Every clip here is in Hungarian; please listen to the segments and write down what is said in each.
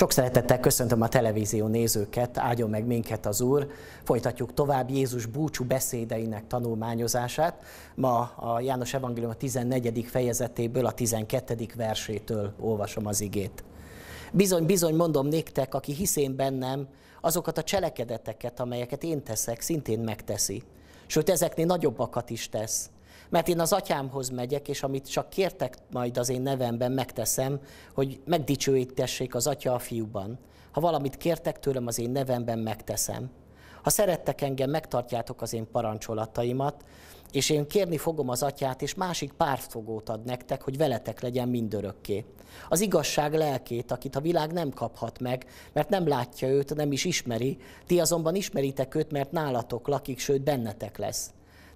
Sok szeretettel köszöntöm a televízió nézőket, áldjon meg minket az Úr. Folytatjuk tovább Jézus búcsú beszédeinek tanulmányozását. Ma a János Evangélium a 14. fejezetéből, a 12. versétől olvasom az igét. Bizony, bizony mondom néktek, aki én bennem, azokat a cselekedeteket, amelyeket én teszek, szintén megteszi. Sőt, ezeknél nagyobbakat is tesz, mert én az atyámhoz megyek, és amit csak kértek majd az én nevemben megteszem, hogy megdicsőítessék az atya a fiúban. Ha valamit kértek tőlem, az én nevemben megteszem. Ha szerettek engem, megtartjátok az én parancsolataimat, és én kérni fogom az atyát, és másik pártfogót ad nektek, hogy veletek legyen mindörökké. Az igazság lelkét, akit a világ nem kaphat meg, mert nem látja őt, nem is ismeri, ti azonban ismeritek őt, mert nálatok lakik, sőt bennetek lesz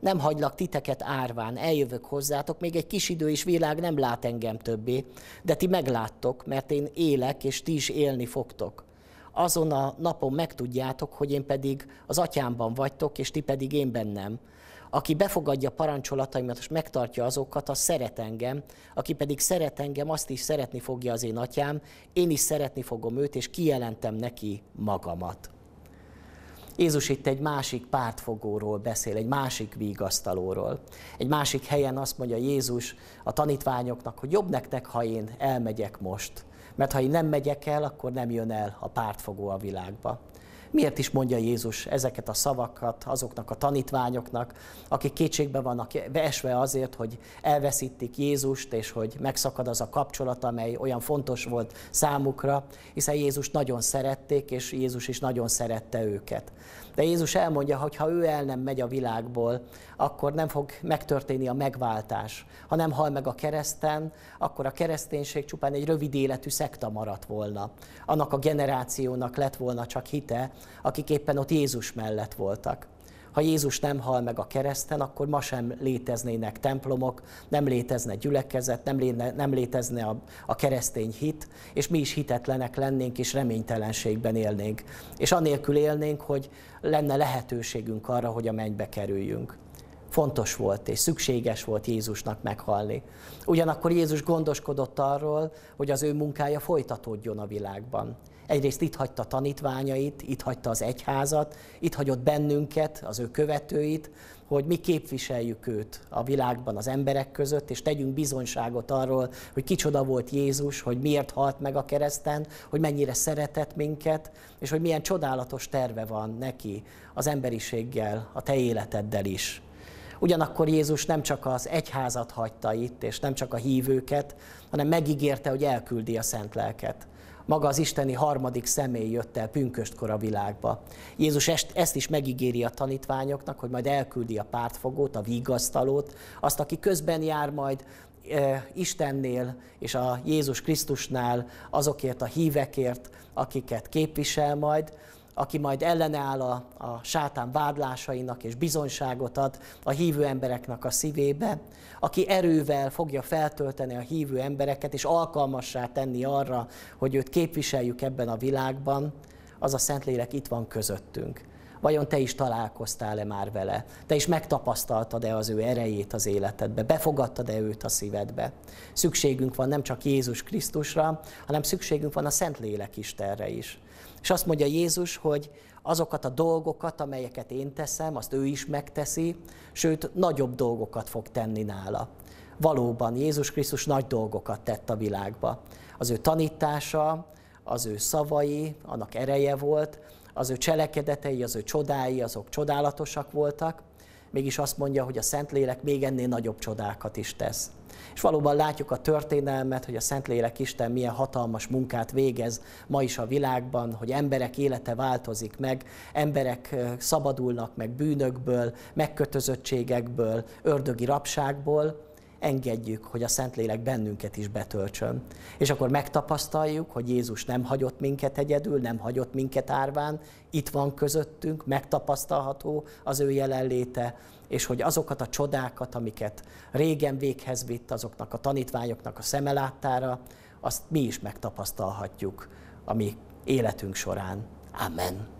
nem hagylak titeket árván, eljövök hozzátok, még egy kis idő is világ nem lát engem többé, de ti megláttok, mert én élek, és ti is élni fogtok. Azon a napon megtudjátok, hogy én pedig az atyámban vagytok, és ti pedig én bennem. Aki befogadja parancsolataimat és megtartja azokat, az szeret engem, aki pedig szeret engem, azt is szeretni fogja az én atyám, én is szeretni fogom őt, és kijelentem neki magamat. Jézus itt egy másik pártfogóról beszél, egy másik vígasztalóról. Egy másik helyen azt mondja Jézus a tanítványoknak, hogy jobb nektek, ha én elmegyek most. Mert ha én nem megyek el, akkor nem jön el a pártfogó a világba. Miért is mondja Jézus ezeket a szavakat azoknak a tanítványoknak, akik kétségbe vannak esve azért, hogy elveszítik Jézust, és hogy megszakad az a kapcsolat, amely olyan fontos volt számukra, hiszen Jézus nagyon szerették, és Jézus is nagyon szerette őket. De Jézus elmondja, hogy ha ő el nem megy a világból, akkor nem fog megtörténni a megváltás. Ha nem hal meg a kereszten, akkor a kereszténység csupán egy rövid életű szekta maradt volna. Annak a generációnak lett volna csak hite, akik éppen ott Jézus mellett voltak. Ha Jézus nem hal meg a kereszten, akkor ma sem léteznének templomok, nem létezne gyülekezet, nem, léne, nem létezne a, a keresztény hit, és mi is hitetlenek lennénk, és reménytelenségben élnénk. És anélkül élnénk, hogy lenne lehetőségünk arra, hogy a mennybe kerüljünk fontos volt és szükséges volt Jézusnak meghalni. Ugyanakkor Jézus gondoskodott arról, hogy az ő munkája folytatódjon a világban. Egyrészt itt hagyta tanítványait, itt hagyta az egyházat, itt hagyott bennünket, az ő követőit, hogy mi képviseljük őt a világban, az emberek között, és tegyünk bizonyságot arról, hogy kicsoda volt Jézus, hogy miért halt meg a kereszten, hogy mennyire szeretett minket, és hogy milyen csodálatos terve van neki az emberiséggel, a te életeddel is. Ugyanakkor Jézus nem csak az egyházat hagyta itt, és nem csak a hívőket, hanem megígérte, hogy elküldi a szent lelket. Maga az isteni harmadik személy jött el pünköstkor a világba. Jézus ezt is megígéri a tanítványoknak, hogy majd elküldi a pártfogót, a vigasztalót, azt, aki közben jár majd e, Istennél és a Jézus Krisztusnál azokért a hívekért, akiket képvisel majd, aki majd ellenáll a, a sátán vádlásainak és bizonyságot ad a hívő embereknek a szívébe, aki erővel fogja feltölteni a hívő embereket és alkalmassá tenni arra, hogy őt képviseljük ebben a világban, az a Szentlélek itt van közöttünk. Vajon te is találkoztál-e már vele? Te is megtapasztaltad-e az ő erejét az életedbe? Befogadtad-e őt a szívedbe? Szükségünk van nem csak Jézus Krisztusra, hanem szükségünk van a Szentlélek Istenre is. És azt mondja Jézus, hogy azokat a dolgokat, amelyeket én teszem, azt ő is megteszi, sőt, nagyobb dolgokat fog tenni nála. Valóban Jézus Krisztus nagy dolgokat tett a világba. Az ő tanítása, az ő szavai, annak ereje volt, az ő cselekedetei, az ő csodái, azok csodálatosak voltak, mégis azt mondja, hogy a Szentlélek még ennél nagyobb csodákat is tesz. És valóban látjuk a történelmet, hogy a Szentlélek Isten milyen hatalmas munkát végez ma is a világban, hogy emberek élete változik meg, emberek szabadulnak meg bűnökből, megkötözöttségekből, ördögi rabságból, engedjük, hogy a Szentlélek bennünket is betöltsön. És akkor megtapasztaljuk, hogy Jézus nem hagyott minket egyedül, nem hagyott minket árván, itt van közöttünk, megtapasztalható az ő jelenléte, és hogy azokat a csodákat, amiket régen véghez vitt azoknak a tanítványoknak a szemeláttára, azt mi is megtapasztalhatjuk a mi életünk során. Amen.